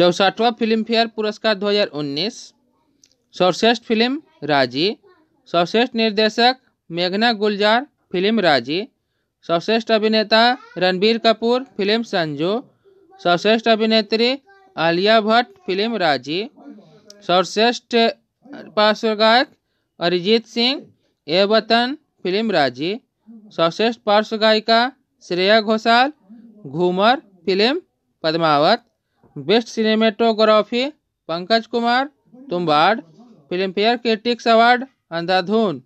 चौसठवां Filmfare पुरस्कार 2019 सर्वश्रेष्ठ film राजी सर्वश्रेष्ठ निर्देशक मेघना गुलजार फिल्म राजी सर्वश्रेष्ठ अभिनेता रणबीर कपूर फिल्म संजू सर्वश्रेष्ठ अभिनेत्री आलिया भट्ट फिल्म राजी सर्वश्रेष्ठ पार्श्व गायक अरिजीत सिंह ए वतन फिल्म राजी सर्वश्रेष्ठ पार्श्व गायिका Shreya Ghoshal Ghoomar film Padmaavat best cinematography Pankaj Kumar Tumbbad Filmfare critics award अंधाधुन